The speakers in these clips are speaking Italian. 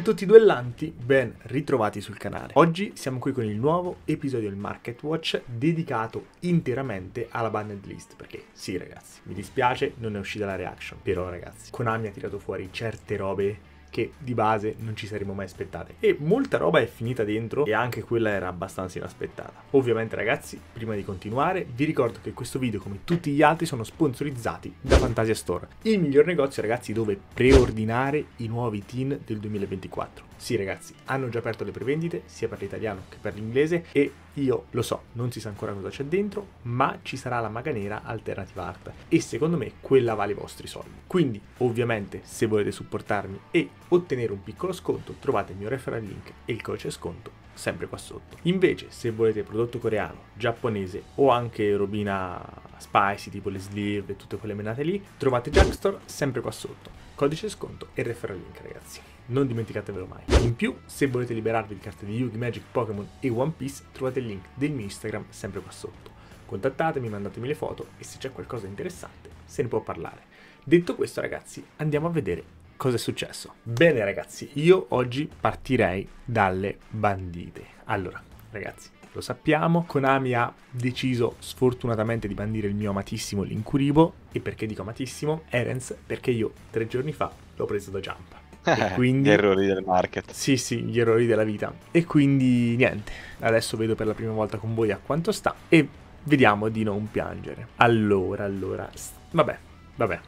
tutti i duellanti, ben ritrovati sul canale. Oggi siamo qui con il nuovo episodio del Market Watch dedicato interamente alla banned list, perché sì ragazzi, mi dispiace, non è uscita la reaction, però ragazzi, Konami ha tirato fuori certe robe che di base non ci saremmo mai aspettate. E molta roba è finita dentro e anche quella era abbastanza inaspettata. Ovviamente ragazzi, prima di continuare, vi ricordo che questo video come tutti gli altri sono sponsorizzati da Fantasia Store, il miglior negozio ragazzi dove preordinare i nuovi teen del 2024. Sì ragazzi, hanno già aperto le prevendite sia per l'italiano che per l'inglese e io lo so, non si sa ancora cosa c'è dentro, ma ci sarà la maga nera Alternative Art e secondo me quella vale i vostri soldi. Quindi ovviamente se volete supportarmi e ottenere un piccolo sconto trovate il mio referral link e il codice sconto sempre qua sotto. Invece se volete prodotto coreano, giapponese o anche robina spicy tipo le sleeve e tutte quelle menate lì, trovate Jackstore sempre qua sotto. Codice sconto e referral link ragazzi non dimenticatevelo mai. In più, se volete liberarvi di carte di Yugi, Magic, Pokémon e One Piece, trovate il link del mio Instagram sempre qua sotto. Contattatemi, mandatemi le foto e se c'è qualcosa di interessante se ne può parlare. Detto questo ragazzi, andiamo a vedere cosa è successo. Bene ragazzi, io oggi partirei dalle bandite. Allora, ragazzi, lo sappiamo, Konami ha deciso sfortunatamente di bandire il mio amatissimo Linkuribo e perché dico amatissimo? Erens, perché io tre giorni fa l'ho preso da Jump. quindi... gli errori del market. Sì, sì, gli errori della vita. E quindi niente, adesso vedo per la prima volta con voi a quanto sta e vediamo di non piangere. Allora, allora, vabbè, vabbè.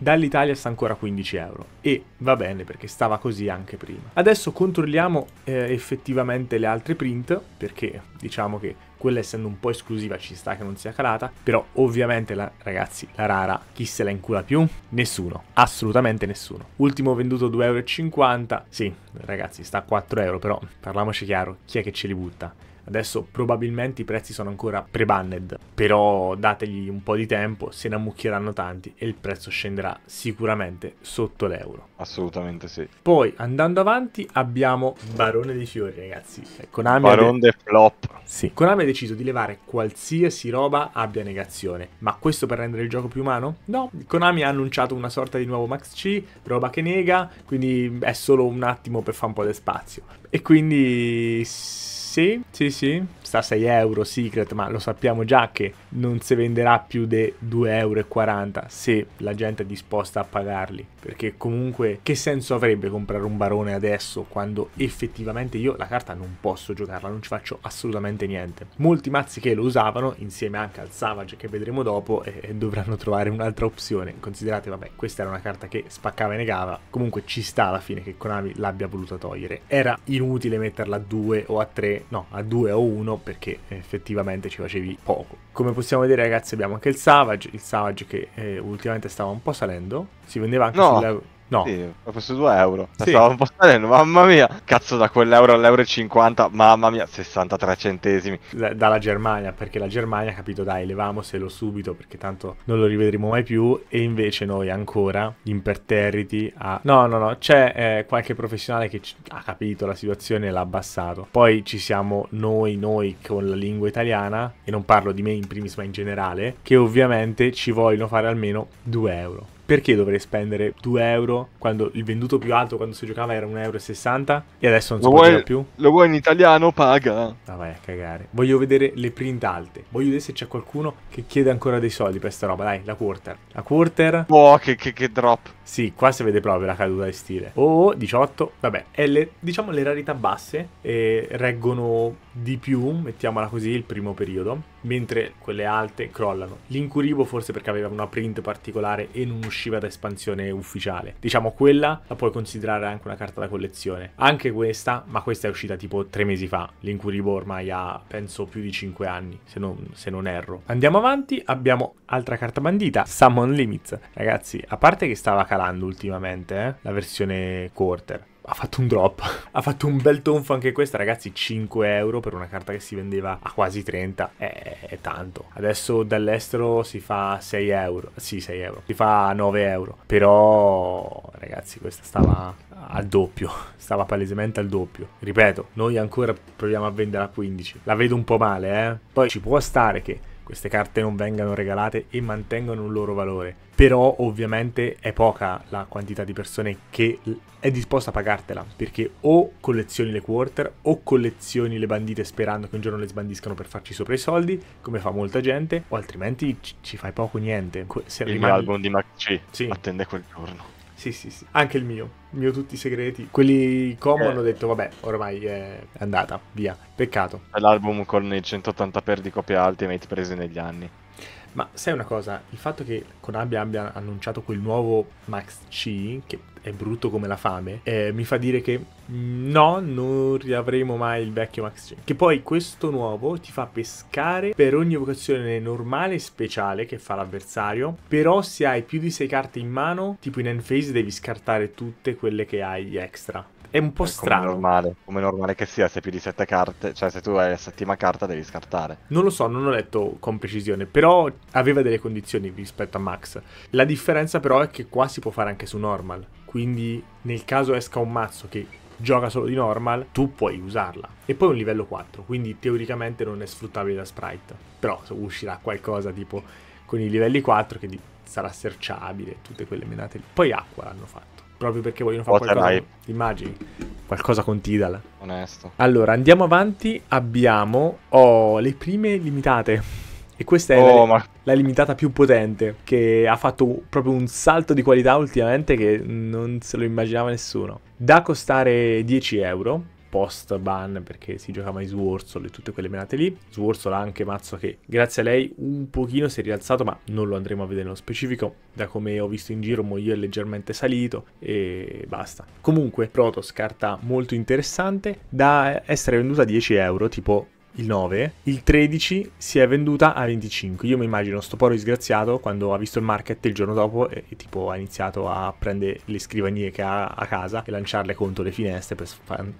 Dall'Italia sta ancora 15 euro e va bene perché stava così anche prima. Adesso controlliamo eh, effettivamente le altre print perché diciamo che quella essendo un po' esclusiva ci sta che non sia calata, però ovviamente la, ragazzi la rara chi se la incula più? Nessuno, assolutamente nessuno. Ultimo venduto 2,50€, sì ragazzi sta a 4 euro però parliamoci chiaro, chi è che ce li butta? Adesso probabilmente i prezzi sono ancora pre-banned, però dategli un po' di tempo, se ne ammucchieranno tanti e il prezzo scenderà sicuramente sotto l'euro. Assolutamente sì. Poi andando avanti abbiamo Barone dei Fiori, ragazzi. Konami ecco, Barone de... Flop. Sì, Konami ha deciso di levare qualsiasi roba abbia negazione, ma questo per rendere il gioco più umano? No, Konami ha annunciato una sorta di nuovo Max C, roba che nega, quindi è solo un attimo per fare un po' di spazio. E quindi sí, sí, sí. sta 6 euro Secret, ma lo sappiamo già che non si venderà più di 2,40 euro se la gente è disposta a pagarli, perché comunque che senso avrebbe comprare un barone adesso quando effettivamente io la carta non posso giocarla, non ci faccio assolutamente niente. Molti mazzi che lo usavano, insieme anche al Savage che vedremo dopo, eh, dovranno trovare un'altra opzione. Considerate, vabbè, questa era una carta che spaccava e negava, comunque ci sta alla fine che Konami l'abbia voluta togliere. Era inutile metterla a 2 o a 3, no, a 2 o 1 perché effettivamente ci facevi poco. Come possiamo vedere ragazzi abbiamo anche il Savage, il Savage che eh, ultimamente stava un po' salendo, si vendeva anche no. sulla... No. Sì, proprio su 2 euro. Sì. Stavo un po' salendo, mamma mia. Cazzo, da quell'euro all'euro e 50, mamma mia, 63 centesimi. Da, dalla Germania, perché la Germania capito, dai, levamoselo subito, perché tanto non lo rivedremo mai più. E invece noi ancora, imperterriti, a... No, no, no, c'è eh, qualche professionale che ha capito la situazione e l'ha abbassato. Poi ci siamo noi, noi con la lingua italiana, e non parlo di me in primis, ma in generale, che ovviamente ci vogliono fare almeno 2 euro perché dovrei spendere 2 euro quando il venduto più alto quando si giocava era 1,60 euro e adesso non si può vuoi, più? Lo vuoi in italiano? Paga. Ah, vai a cagare. Voglio vedere le print alte. Voglio vedere se c'è qualcuno che chiede ancora dei soldi per sta roba. Dai, la quarter. La quarter. Oh, che, che, che drop. Sì, qua si vede proprio la caduta di stile. Oh, 18. Vabbè, è le, diciamo le rarità basse eh, reggono di più, mettiamola così, il primo periodo, mentre quelle alte crollano. L'incuribo forse perché aveva una print particolare e non usciva da espansione ufficiale. Diciamo quella la puoi considerare anche una carta da collezione. Anche questa, ma questa è uscita tipo tre mesi fa. L'incuribo ormai ha, penso, più di 5 anni, se non, se non erro. Andiamo avanti, abbiamo altra carta bandita, Summon Limits. Ragazzi, a parte che stava a calando ultimamente, eh? la versione quarter ha fatto un drop. ha fatto un bel tonfo anche questa, ragazzi. 5 euro per una carta che si vendeva a quasi 30 è, è tanto. Adesso dall'estero si fa 6 euro. Sì, 6 euro. Si fa 9 euro. Però, ragazzi, questa stava al doppio. Stava palesemente al doppio. Ripeto, noi ancora proviamo a vendere a 15. La vedo un po' male, eh. Poi ci può stare che queste carte non vengano regalate e mantengano un loro valore. Però ovviamente è poca la quantità di persone che è disposta a pagartela, perché o collezioni le quarter o collezioni le bandite sperando che un giorno le sbandiscano per farci sopra i soldi, come fa molta gente, o altrimenti ci, fai poco niente. Se Il rimani... album di Mac C sì. attende quel giorno. Sì, sì, sì. Anche il mio. Il mio tutti i segreti. Quelli comodi eh. hanno detto, vabbè, ormai è andata, via. Peccato. L'album con i 180p di e Ultimate prese negli anni. Ma sai una cosa, il fatto che Konami abbia annunciato quel nuovo Max C, che è brutto come la fame, eh, mi fa dire che mm, no, non riavremo mai il vecchio Max Chain. Che poi questo nuovo ti fa pescare per ogni vocazione normale e speciale che fa l'avversario, però se hai più di 6 carte in mano, tipo in end phase devi scartare tutte quelle che hai extra è un po' come strano. Normale, come normale, che sia, se hai più di 7 carte, cioè se tu hai la settima carta devi scartare. Non lo so, non ho letto con precisione, però aveva delle condizioni rispetto a Max. La differenza però è che qua si può fare anche su normal quindi nel caso esca un mazzo che gioca solo di normal, tu puoi usarla. E poi un livello 4, quindi teoricamente non è sfruttabile da sprite. Però uscirà qualcosa tipo con i livelli 4 che sarà searchable, tutte quelle menate lì. Poi acqua l'hanno fatto. Proprio perché vogliono fare Water qualcosa. Immagini qualcosa con Tidal. Onesto. Allora andiamo avanti. Abbiamo oh, le prime limitate. E questa è oh, la, ma... la, limitata più potente, che ha fatto proprio un salto di qualità ultimamente che non se lo immaginava nessuno. Da costare 10 euro, post ban perché si giocava in Swordsoul e tutte quelle menate lì. Swordsoul ha anche mazzo che grazie a lei un pochino si è rialzato, ma non lo andremo a vedere nello specifico. Da come ho visto in giro, Moglio è leggermente salito e basta. Comunque, Protoss, carta molto interessante, da essere venduta a 10 euro, tipo il 9, il 13 si è venduta a 25. Io mi immagino sto poro disgraziato quando ha visto il market il giorno dopo e, e tipo ha iniziato a prendere le scrivanie che ha a casa e lanciarle contro le finestre per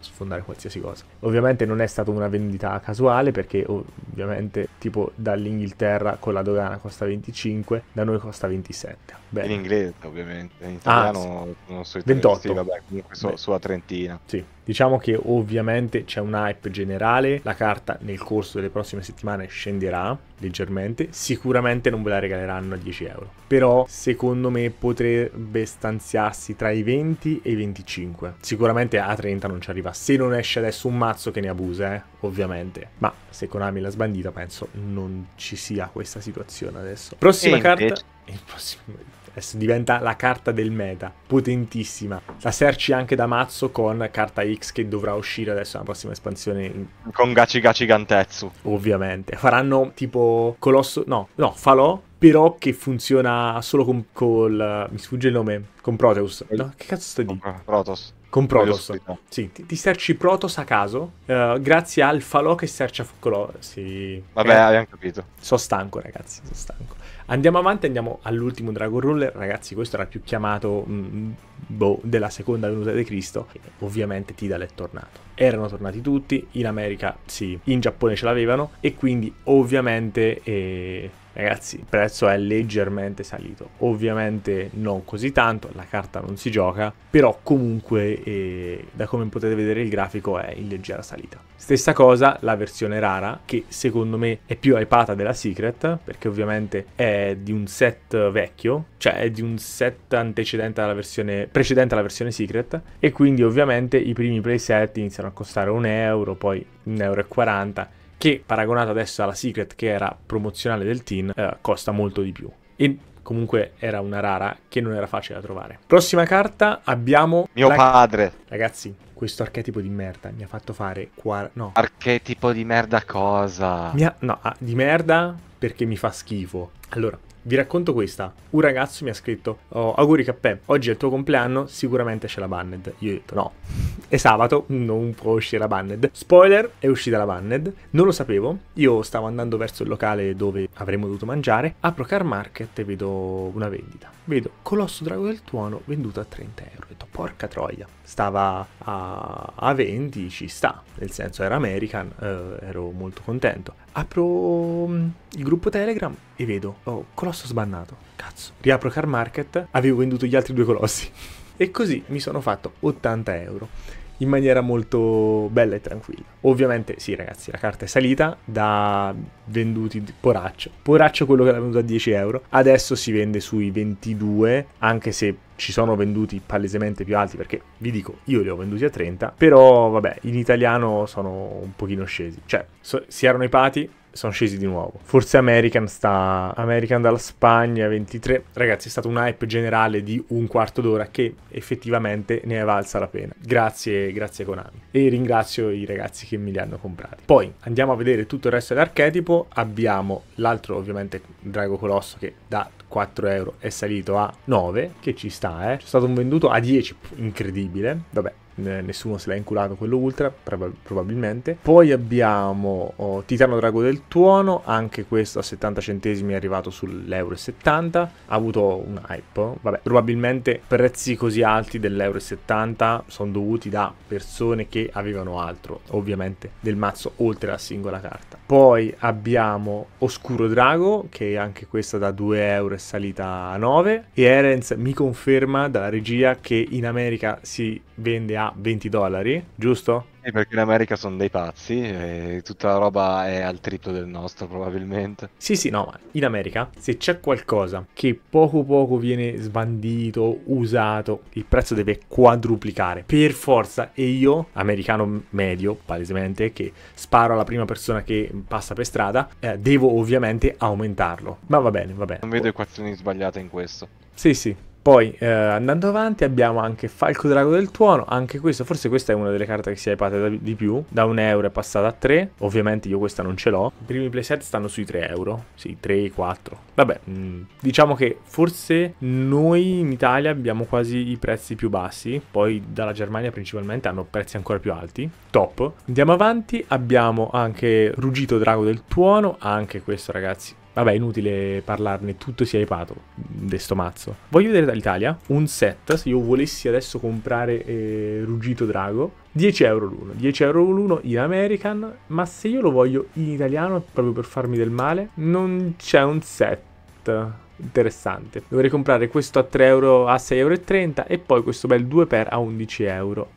sfondare qualsiasi cosa. Ovviamente non è stata una vendita casuale perché ovviamente tipo dall'Inghilterra con la dogana costa 25, da noi costa 27. Beh. In inglese, ovviamente, in ah, italiano ah, non so italiano, 28. Sì, vabbè, comunque so, sulla trentina. Sì. Diciamo che ovviamente c'è un hype generale, la carta nel corso delle prossime settimane scenderà leggermente, sicuramente non ve la regaleranno a 10 euro, però secondo me potrebbe stanziarsi tra i 20 e i 25, sicuramente a 30 non ci arriva, se non esce adesso un mazzo che ne abusa, eh, ovviamente, ma se Konami l'ha sbandita penso non ci sia questa situazione adesso. Prossima e carta... Invece... Il prossimo Adesso diventa la carta del meta, potentissima. La Serci anche da mazzo con carta X che dovrà uscire adesso nella prossima espansione. Con Gachi Gachi Gantetsu. Ovviamente. Faranno tipo Colosso... No, no, Falò però che funziona solo con col, mi sfugge il nome con Proteus no? che cazzo sto dicendo con Protos con Protos sì ti, ti searchi Protos a caso uh, grazie al falò che sercia Focolò sì vabbè eh, abbiamo capito sono stanco ragazzi sono stanco Andiamo avanti, andiamo all'ultimo Dragon Ruler, ragazzi questo era il più chiamato mh, mm, boh, della seconda venuta di Cristo, ovviamente Tidal è tornato. Erano tornati tutti, in America sì, in Giappone ce l'avevano e quindi ovviamente... Eh, ragazzi il prezzo è leggermente salito ovviamente non così tanto la carta non si gioca però comunque eh, da come potete vedere il grafico è in leggera salita stessa cosa la versione rara che secondo me è più hypata della Secret perché ovviamente è di un set vecchio cioè è di un set antecedente alla versione precedente alla versione Secret e quindi ovviamente i primi playset iniziano a costare un euro poi un euro e 40 che paragonato adesso alla Secret che era promozionale del teen eh, costa molto di più. E comunque era una rara che non era facile da trovare. Prossima carta abbiamo... Mio la... padre. Ragazzi, questo archetipo di merda mi ha fatto fare... Qua... No. Archetipo di merda cosa? Ha... No, ah, di merda perché mi fa schifo. Allora, vi racconto questa. Un ragazzo mi ha scritto: oh, Auguri Cappè, oggi è il tuo compleanno, sicuramente c'è la Banned. Io ho detto: No. È sabato, non può uscire la Banned. Spoiler, è uscita la Banned. Non lo sapevo. Io stavo andando verso il locale dove avremmo dovuto mangiare. Apro Car Market e vedo una vendita. Vedo Colosso Drago del Tuono venduto a 30 euro. Ho detto: Porca troia stava a, a 20, ci sta, nel senso era American, eh, ero molto contento. Apro mm, il gruppo Telegram e vedo, oh, colosso sbannato, cazzo. Riapro Car Market, avevo venduto gli altri due colossi. e così mi sono fatto 80 euro in maniera molto bella e tranquilla. Ovviamente, sì, ragazzi, la carta è salita da venduti poraccio. Poraccio quello che l'ha venduto a 10 euro. Adesso si vende sui 22, anche se ci sono venduti palesemente più alti perché vi dico io li ho venduti a 30 però vabbè in italiano sono un pochino scesi cioè so, si erano i sono scesi di nuovo forse American sta American dalla Spagna 23 ragazzi è stato un hype generale di un quarto d'ora che effettivamente ne è valsa la pena grazie grazie Konami e ringrazio i ragazzi che me li hanno comprati poi andiamo a vedere tutto il resto dell'archetipo abbiamo l'altro ovviamente Drago Colosso che da 4 euro è salito a 9, che ci sta, eh? C'è stato un venduto a 10, incredibile. Vabbè, nessuno se l'ha inculato quello ultra, probabilmente. Poi abbiamo oh, Titano Drago del Tuono, anche questo a 70 centesimi è arrivato sull'euro e 70, ha avuto un hype, vabbè, probabilmente prezzi così alti dell'euro e 70 sono dovuti da persone che avevano altro, ovviamente, del mazzo oltre alla singola carta. Poi abbiamo Oscuro Drago, che anche questa da 2 euro è salita a 9, e Erens mi conferma dalla regia che in America si vende a 20 dollari, giusto? Sì, perché in America sono dei pazzi e tutta la roba è al triplo del nostro probabilmente. Sì, sì, no, ma in America se c'è qualcosa che poco poco viene sbandito, usato, il prezzo deve quadruplicare per forza e io, americano medio, palesemente, che sparo alla prima persona che passa per strada, eh, devo ovviamente aumentarlo. Ma va bene, va bene. Non vedo equazioni sbagliate in questo. Sì, sì, poi eh, andando avanti abbiamo anche Falco Drago del Tuono, anche questo, forse questa è una delle carte che si è hypata di più, da 1 euro è passata a 3, ovviamente io questa non ce l'ho, i primi playset stanno sui 3 euro, sì 3, 4, vabbè, mh, mm, diciamo che forse noi in Italia abbiamo quasi i prezzi più bassi, poi dalla Germania principalmente hanno prezzi ancora più alti, top. Andiamo avanti, abbiamo anche Ruggito Drago del Tuono, anche questo ragazzi Vabbè, inutile parlarne, tutto si è ipato di sto mazzo. Voglio vedere dall'Italia un set, se io volessi adesso comprare eh, Ruggito Drago, 10 euro l'uno, 10 euro l'uno in American, ma se io lo voglio in italiano, proprio per farmi del male, non c'è un set interessante. Dovrei comprare questo a 3 euro a 6,30 euro e poi questo bel 2 x a 11,99 euro.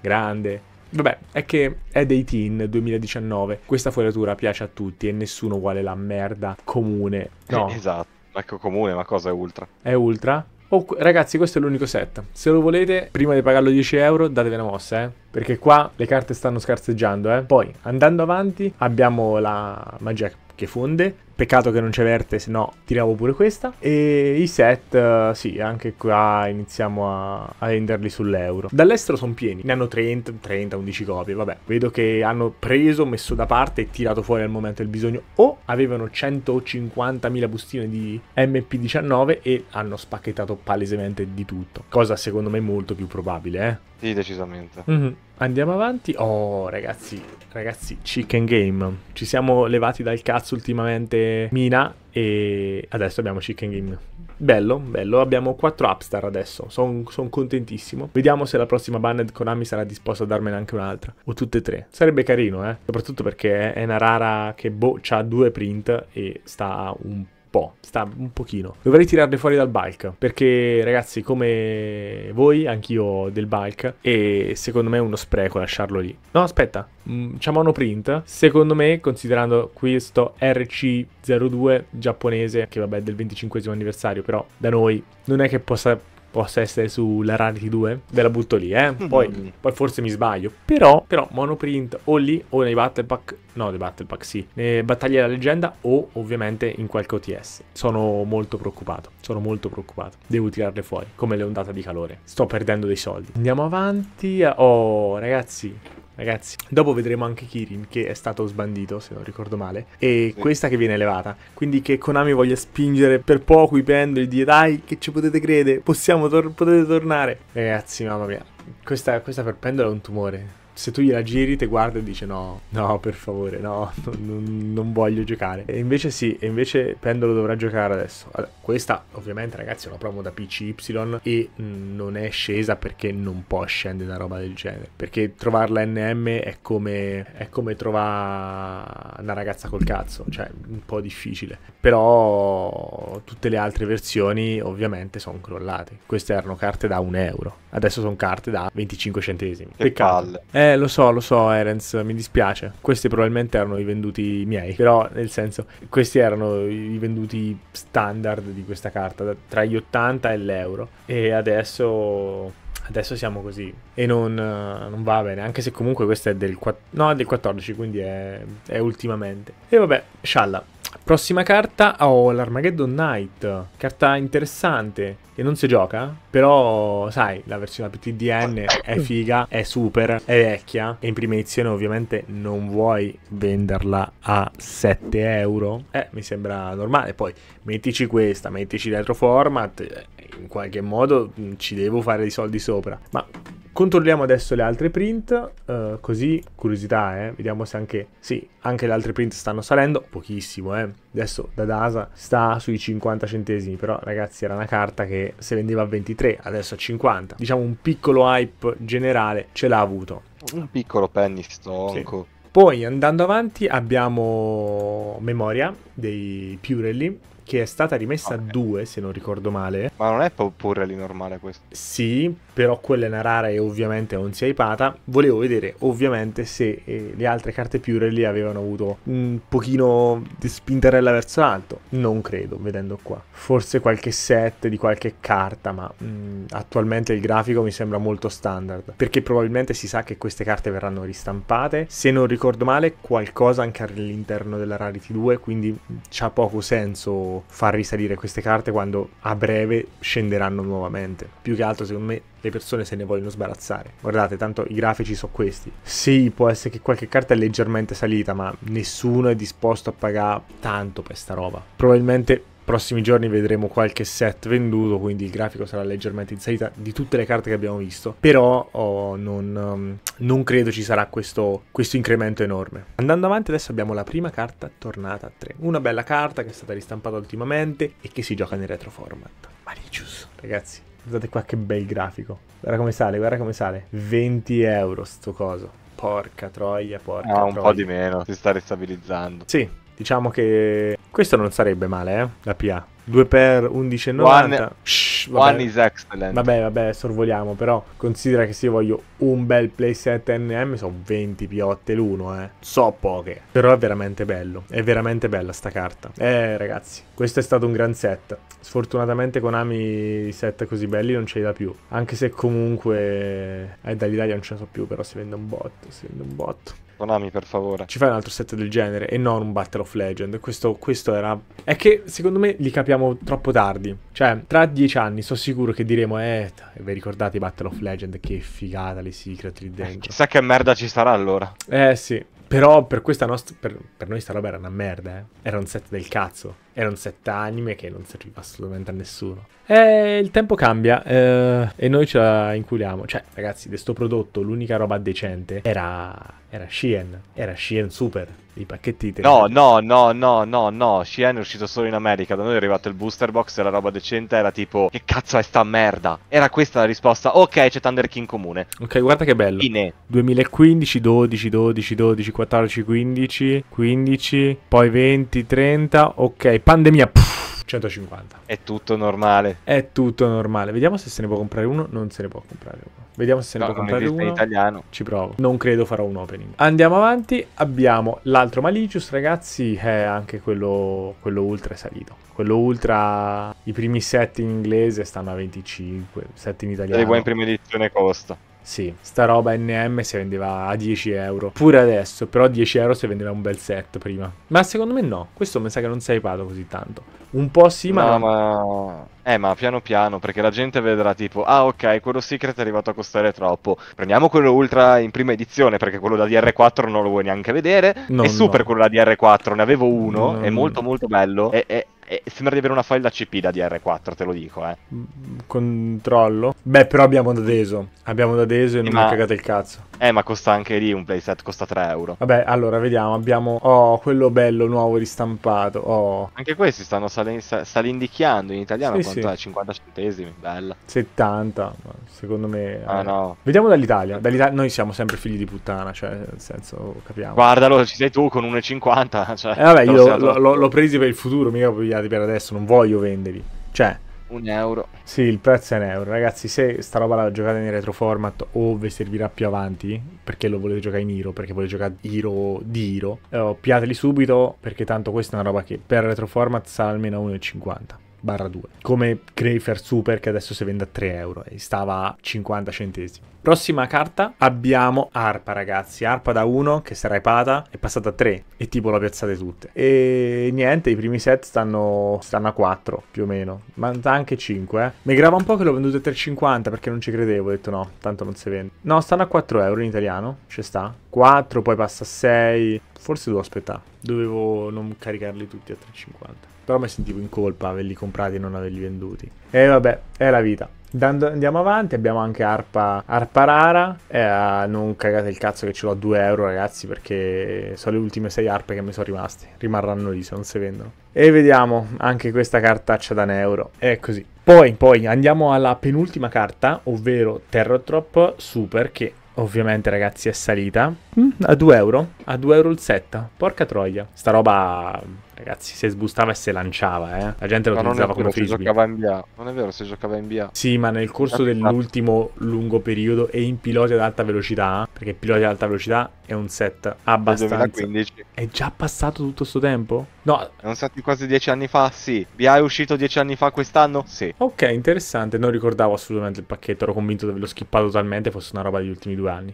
Grande! Vabbè, è che è dei teen 2019. Questa fogliatura piace a tutti e nessuno vuole la merda comune. No. Eh, esatto. Ecco comune, ma cosa è ultra? È ultra? Oh, ragazzi, questo è l'unico set. Se lo volete, prima di pagarlo 10 euro, datevi una mossa, eh. Perché qua le carte stanno scarseggiando, eh. Poi, andando avanti, abbiamo la Magic che fonde. Peccato che non c'è verte, se no tiravo pure questa. E i set, eh, sì, anche qua iniziamo a, a venderli sull'euro. Dall'estero sono pieni, ne hanno 30, 30, 11 copie, vabbè. Vedo che hanno preso, messo da parte e tirato fuori al momento del bisogno. O avevano 150.000 bustine di MP19 e hanno spacchettato palesemente di tutto. Cosa secondo me molto più probabile, eh? Sì, decisamente. Mm-hmm. Andiamo avanti. Oh, ragazzi, ragazzi, Chicken Game. Ci siamo levati dal cazzo ultimamente Mina e adesso abbiamo Chicken Game. Bello, bello. Abbiamo 4 upstar adesso. Sono son contentissimo. Vediamo se la prossima banned Konami sarà disposta a darmene anche un'altra. O tutte e tre. Sarebbe carino, eh. Soprattutto perché è una rara che boh, ha due print e sta un po' po', sta un pochino. Dovrei tirarle fuori dal bulk, perché ragazzi, come voi, anch'io ho del bulk, e secondo me è uno spreco lasciarlo lì. No, aspetta, mm, c'è monoprint. Secondo me, considerando questo RC02 giapponese, che vabbè è del 25 anniversario, però da noi non è che possa possa essere sulla Rarity 2. Ve la butto lì, eh. Mm. Poi, mm-hmm. poi forse mi sbaglio. Però, però, monoprint o lì o nei Battle Pack. No, nei Battle Pack, sì. Nei Battaglie della Leggenda o ovviamente in qualche OTS. Sono molto preoccupato. Sono molto preoccupato. Devo tirarle fuori, come le ondate di calore. Sto perdendo dei soldi. Andiamo avanti. Oh, ragazzi, ragazzi. Dopo vedremo anche Kirin che è stato sbandito, se non ricordo male, e sì. questa che viene elevata. Quindi che Konami voglia spingere per poco i pendoli di dai che ci potete credere, possiamo tor potete tornare. Ragazzi, mamma mia, questa, questa per pendolo è un tumore se tu gliela giri te guarda e dice no, no per favore, no, non, non voglio giocare. E invece sì, e invece Pendolo dovrà giocare adesso. Allora, questa ovviamente ragazzi è una promo da PCY e mm, non è scesa perché non può scendere una roba del genere. Perché trovarla NM è come, è come trovare una ragazza col cazzo, cioè un po' difficile. Però tutte le altre versioni ovviamente sono crollate. Queste erano carte da un euro, adesso sono carte da 25 centesimi. Peccato. palle. Eh, eh, lo so, lo so, Erens, mi dispiace. Questi probabilmente erano i venduti miei, però nel senso, questi erano i venduti standard di questa carta, tra gli 80 e l'euro. E adesso adesso siamo così e non, non, va bene, anche se comunque questo è del, no, del 14, quindi è, è ultimamente. E vabbè, scialla. Prossima carta, ho oh, l'Armageddon Knight, carta interessante, che non si gioca, però sai, la versione PTDN è figa, è super, è vecchia e in prima edizione ovviamente non vuoi venderla a 7 euro. Eh, mi sembra normale, poi mettici questa, mettici retro format, eh, in qualche modo mm, ci devo fare i soldi sopra. Ma controlliamo adesso le altre print, eh, così curiosità, eh, vediamo se anche, sì, anche le altre print stanno salendo, pochissimo, eh. adesso da Dasa sta sui 50 centesimi, però ragazzi era una carta che se vendeva a 23, adesso a 50, diciamo un piccolo hype generale ce l'ha avuto. Un piccolo penny stonco. Sì. Poi andando avanti abbiamo Memoria dei Purelli, che è stata rimessa okay. a 2 se non ricordo male. Ma non è pure lì normale questo? Sì, però quella è una rara e ovviamente non si è ipata. Volevo vedere ovviamente se eh, le altre carte Pure lì avevano avuto un pochino di spinterella verso l'alto. Non credo, vedendo qua. Forse qualche set di qualche carta, ma mh, mm, attualmente il grafico mi sembra molto standard. Perché probabilmente si sa che queste carte verranno ristampate. Se non ricordo male, qualcosa anche all'interno della Rarity 2, quindi mm, c'ha poco senso far risalire queste carte quando a breve scenderanno nuovamente. Più che altro, secondo me, le persone se ne vogliono sbarazzare. Guardate, tanto i grafici sono questi. Sì, può essere che qualche carta è leggermente salita, ma nessuno è disposto a pagare tanto per sta roba. Probabilmente prossimi giorni vedremo qualche set venduto, quindi il grafico sarà leggermente in salita di tutte le carte che abbiamo visto, però oh, non, um, non, credo ci sarà questo, questo, incremento enorme. Andando avanti adesso abbiamo la prima carta tornata a 3, una bella carta che è stata ristampata ultimamente e che si gioca nel retro format. Malicius, ragazzi, guardate qua che bel grafico, guarda come sale, guarda come sale, 20 euro sto coso. Porca troia, porca no, ah, troia. un po' di meno, si sta ristabilizzando. Sì, Diciamo che questo non sarebbe male, eh? La PA. 2 per 11,90. One, Shh, one is excellent. Vabbè, vabbè, sorvoliamo. Però considera che se io voglio un bel playset NM sono 20 piotte l'uno, eh. So poche. Però è veramente bello. È veramente bella sta carta. Eh, ragazzi, questo è stato un gran set. Sfortunatamente Konami set così belli non ce li dà più. Anche se comunque... Eh, dall'Italia non ce ne so più, però si vende un botto, si vende un botto. Konami, per favore. Ci fai un altro set del genere e non un Battle of Legend. Questo, questo, era. È che secondo me li capiamo troppo tardi. Cioè, tra dieci anni sono sicuro che diremo: Eh, vi ricordate i Battle of Legend? Che figata le secret lì dentro. Eh, chissà che merda ci sarà allora. Eh sì, però per questa nostra. Per, per, noi sta roba era una merda, eh. Era un set del cazzo. Era un set anime che non serviva assolutamente a nessuno. E il tempo cambia. Eh, e noi ce la inculiamo. Cioè, ragazzi, di sto prodotto l'unica roba decente era. Era Shien. Era Shien Super. I pacchetti italiani. No, no, no, no, no, no. Shein è uscito solo in America. Da noi è arrivato il booster box e la roba decente era tipo: Che cazzo è sta merda? Era questa la risposta. Ok, c'è Thunder King comune. Ok, guarda che bello. Fine. 2015, 12, 12, 12, 14, 15, 15, poi 20, 30. Ok, pandemia. Pff 150. È tutto normale. È tutto normale. Vediamo se se ne può comprare uno. Non se ne può comprare uno. Vediamo se se ne no, può comprare uno. italiano. Ci provo. Non credo farò un opening. Andiamo avanti. Abbiamo l'altro Malicious, ragazzi. È anche quello, quello ultra salito. Quello ultra. I primi set in inglese stanno a 25. Set in italiano. Se li vuoi in prima edizione costa. Sì, sta roba NM si vendeva a 10 euro. Pure adesso, però 10 euro si vendeva un bel set prima. Ma secondo me no, questo mi sa che non sei pagato così tanto. Un po' sì, ma... No, ma... Eh, ma piano piano, perché la gente vedrà tipo, ah ok, quello secret è arrivato a costare troppo, prendiamo quello ultra in prima edizione, perché quello da DR4 non lo vuoi neanche vedere, no, e super quello da DR4, ne avevo uno, no, è molto molto bello, È, e, eh, sembra di avere una file da CP da DR4, te lo dico, eh. Mm, controllo. Beh, però abbiamo Dadeso. Abbiamo Dadeso e non mi ha cagato il cazzo. Eh, ma costa anche lì un playset, costa 3 euro. Vabbè, allora vediamo. Abbiamo. Oh, quello bello nuovo ristampato. Oh. Anche questi stanno salen... salindicchiando in italiano. Sì, quanto sì. è? 50 centesimi. Bella. 70, secondo me. Ah, eh. no. Vediamo dall'Italia. Dall'Italia. Noi siamo sempre figli di puttana, cioè, nel senso, capiamo. Guardalo, ci sei tu con 1,50. Cioè, eh, vabbè, io l'ho, l'ho presi per il futuro, mica pigliati per adesso. Non voglio venderli. Cioè. Un euro. Sì, il prezzo è un euro. Ragazzi, se sta roba la giocate in retro format o vi servirà più avanti, perché lo volete giocare in Hero, perché volete giocare Hero di Hero, eh, piateli subito, perché tanto questa è una roba che per retro format sarà almeno 1,50 barra 2, come Grafer Super che adesso si vende a 3 euro e stava a 50 centesimi. Prossima carta abbiamo Arpa ragazzi, Arpa da 1 che sarà epata è passata a 3 e tipo la piazzate tutte. E niente, i primi set stanno, stanno a 4 più o meno, ma anche 5 eh. Mi grava un po' che l'ho venduto a 3,50 perché non ci credevo, ho detto no, tanto non si vende. No, stanno a 4 euro in italiano, ci sta. 4, poi passa a 6, forse devo aspettare, dovevo non caricarli tutti a 3,50. Però mi sentivo in colpa averli comprati e non averli venduti. E vabbè, è la vita. Dando, andiamo avanti, abbiamo anche Arpa, Arpa Rara. Eh, non cagate il cazzo che ce l'ho a 2 euro, ragazzi, perché sono le ultime 6 arpe che mi sono rimaste. Rimarranno lì se non si vendono. E vediamo anche questa cartaccia da un euro. È così. Poi, poi andiamo alla penultima carta, ovvero Terrotrop Super, che ovviamente ragazzi è salita mm, a 2 euro a 2 euro il set porca troia sta roba Ragazzi, se sbustava e se lanciava, eh. La gente lo utilizzava come frisbee. giocava in BA. Non è vero, se giocava in BA. Sì, ma nel corso dell'ultimo lungo periodo e in piloti ad alta velocità, perché piloti ad alta velocità è un set abbastanza... 2015. È già passato tutto questo tempo? No. È un set di quasi dieci anni fa, sì. BA è uscito dieci anni fa quest'anno? Sì. Ok, interessante. Non ricordavo assolutamente il pacchetto, ero convinto di averlo skippato totalmente, fosse una roba degli ultimi due anni.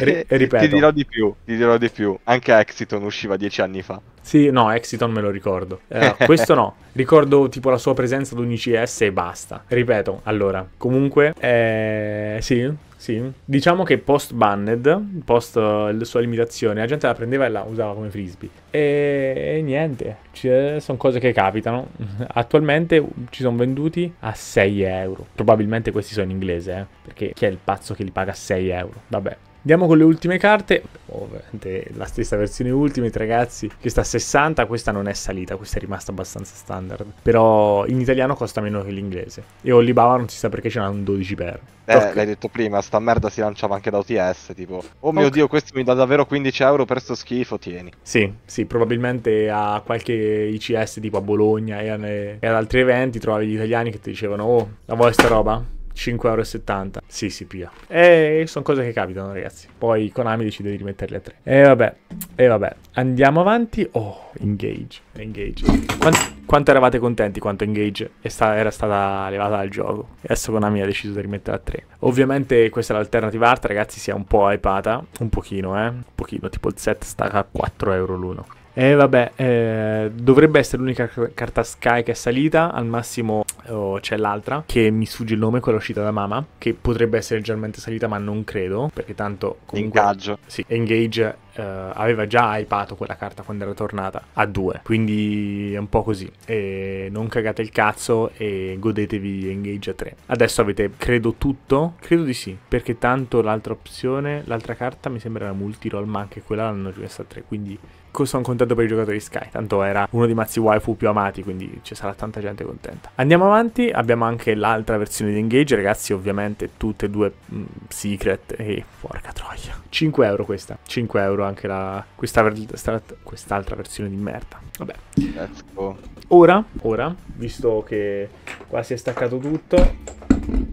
R- ripeto. ti dirò di più, ti dirò di più. Anche Exiton usciva dieci anni fa. Sì, no, Exiton me lo ricordo. Eh, questo no, ricordo tipo la sua presenza ad un ICS e basta. Ripeto, allora, comunque, eh, sì, sì. Diciamo che post banned, eh, post la sua limitazione, la gente la prendeva e la usava come frisbee. E, niente, cioè, eh, sono cose che capitano. Attualmente ci sono venduti a 6 euro. Probabilmente questi sono in inglese, eh, perché chi è il pazzo che li paga 6 euro? Vabbè. Andiamo con le ultime carte, ovviamente la stessa versione Ultimate ragazzi, che sta a 60, questa non è salita, questa è rimasta abbastanza standard, però in italiano costa meno che l'inglese, e Olibaba non si sa perché ce n'ha un 12 per. Eh, Tosca. l'hai detto prima, sta merda si lanciava anche da OTS, tipo, oh okay. mio dio questo mi dà davvero 15 euro per sto schifo, tieni. Sì, sì, probabilmente a qualche ICS tipo a Bologna e, ad altri eventi trovavi gli italiani che ti dicevano, oh, la vuoi sta roba? 5,70€. Sì, si pia. E sono cose che capitano, ragazzi. Poi Konami decide di rimetterle a 3. E vabbè, e vabbè. Andiamo avanti. Oh, Engage. Engage. Quanto, quanto eravate contenti quanto Engage sta, era stata levata dal gioco? E adesso Konami ha deciso di rimetterla a 3. Ovviamente questa è l'alternative art, ragazzi, si è un po' hypata. Un pochino, eh. Un pochino, tipo il set sta a 4€ l'uno. E eh, vabbè, eh, dovrebbe essere l'unica carta Sky che è salita, al massimo oh, c'è l'altra, che mi sfugge il nome, quella uscita da Mama, che potrebbe essere leggermente salita, ma non credo, perché tanto comunque... Ingaggio. Sì, Engage uh, aveva già hypato quella carta quando era tornata a 2. Quindi è un po' così. E non cagate il cazzo e godetevi Engage a 3. Adesso avete, credo, tutto? Credo di sì, perché tanto l'altra opzione, l'altra carta mi sembra era Multirol, ma anche quella l'hanno rimessa a 3. Quindi sono contento per i giocatori Sky, tanto era uno dei mazzi waifu più amati, quindi ci sarà tanta gente contenta. Andiamo avanti, abbiamo anche l'altra versione di Engage, ragazzi, ovviamente tutte e due mh, mm, secret e porca troia. 5 euro questa, 5 euro anche la, questa, quest'altra versione di merda. Vabbè. Ora, ora, visto che qua si è staccato tutto,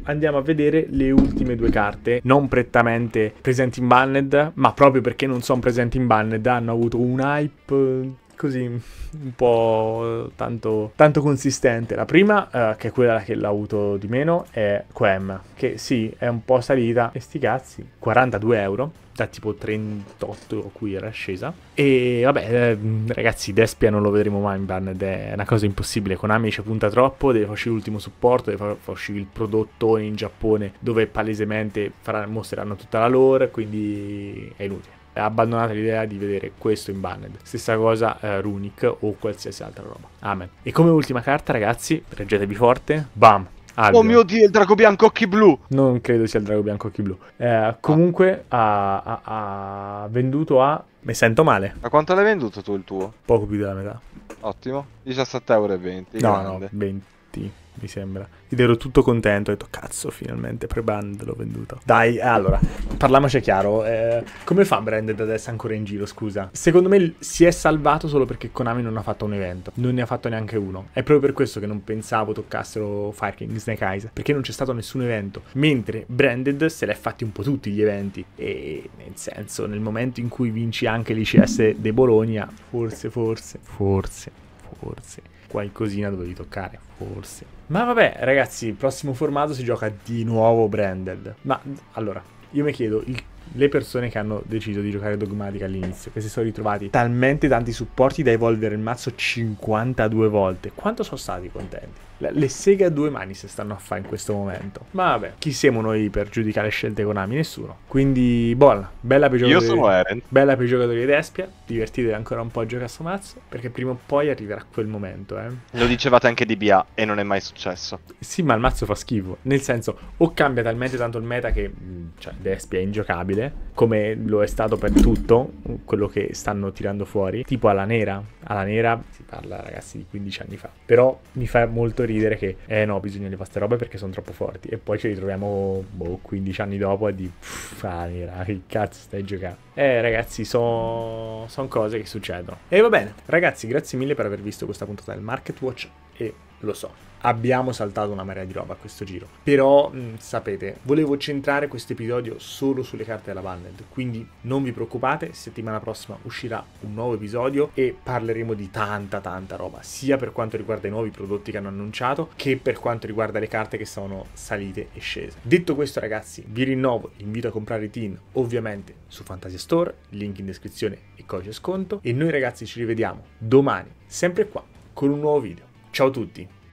andiamo a vedere le ultime due carte, non prettamente presenti in banned, ma proprio perché non sono presenti in banned hanno avuto un hype così un po' tanto, tanto consistente. La prima, eh, che è quella che l'ha avuto di meno, è Quem, che sì, è un po' salita, e sti cazzi, 42 euro, da tipo 38 a cui era scesa. E vabbè, eh, ragazzi, Despia non lo vedremo mai in ban ed è una cosa impossibile. Konami ci punta troppo, deve farci l'ultimo supporto, deve farci il prodotto in Giappone dove palesemente faranno, mostreranno tutta la lore, quindi è inutile eh, abbandonate l'idea di vedere questo in banned. Stessa cosa eh, Runic o qualsiasi altra roba. Amen. E come ultima carta, ragazzi, reggetevi forte. Bam! Oh Albion. Oh mio dio, il drago bianco occhi blu! Non credo sia il drago bianco occhi blu. Eh, comunque ha, ha, venduto a mi sento male. Ma quanto l'hai venduto tu il tuo? Poco più della metà. Ottimo. 17,20 euro. No, grande. no, 20 tutti, mi sembra. Ed ero tutto contento, ho detto cazzo, finalmente pre-brand l'ho venduto. Dai, eh, allora, parliamoci chiaro, eh, come fa Branded ad essere ancora in giro, scusa? Secondo me si è salvato solo perché Konami non ha fatto un evento, non ne ha fatto neanche uno. È proprio per questo che non pensavo toccassero Fire King, Snake Eyes, perché non c'è stato nessun evento. Mentre Branded se l'è fatti un po' tutti gli eventi e nel senso, nel momento in cui vinci anche l'ICS de Bologna, forse, forse, forse, forse qualcosina dovevi toccare, forse. Ma vabbè, ragazzi, il prossimo formato si gioca di nuovo Branded. Ma, allora, io mi chiedo, il le persone che hanno deciso di giocare Dogmatica all'inizio, che si sono ritrovati talmente tanti supporti da evolvere il mazzo 52 volte. Quanto sono stati contenti? le seghe a due mani se stanno a fare in questo momento. Ma vabbè, chi siamo noi per giudicare scelte Konami? Nessuno. Quindi, bolla, bella per giocatori. Io sono Eren. Bella per i giocatori di d'Espia. Divertitevi ancora un po' a giocare a sto mazzo. Perché prima o poi arriverà quel momento, eh. Lo dicevate anche di BA e non è mai successo. Sì, ma il mazzo fa schifo. Nel senso, o cambia talmente tanto il meta che mm, cioè, d'Espia è ingiocabile, come lo è stato per tutto quello che stanno tirando fuori. Tipo alla nera. Alla nera si parla, ragazzi, di 15 anni fa. Però mi fa molto ridere che, eh no, bisogna levare queste robe perché sono troppo forti. E poi ci ritroviamo, boh, 15 anni dopo a di, fanira, che cazzo stai giocando? Eh ragazzi, sono son cose che succedono. E va bene, ragazzi, grazie mille per aver visto questa puntata del Market Watch e lo so abbiamo saltato una marea di roba a questo giro. Però mh, mm, sapete, volevo centrare questo episodio solo sulle carte della Bundled, quindi non vi preoccupate, settimana prossima uscirà un nuovo episodio e parleremo di tanta tanta roba, sia per quanto riguarda i nuovi prodotti che hanno annunciato, che per quanto riguarda le carte che sono salite e scese. Detto questo ragazzi, vi rinnovo invito a comprare i teen ovviamente su Fantasia Store, link in descrizione e codice sconto, e noi ragazzi ci rivediamo domani, sempre qua, con un nuovo video. Ciao a tutti!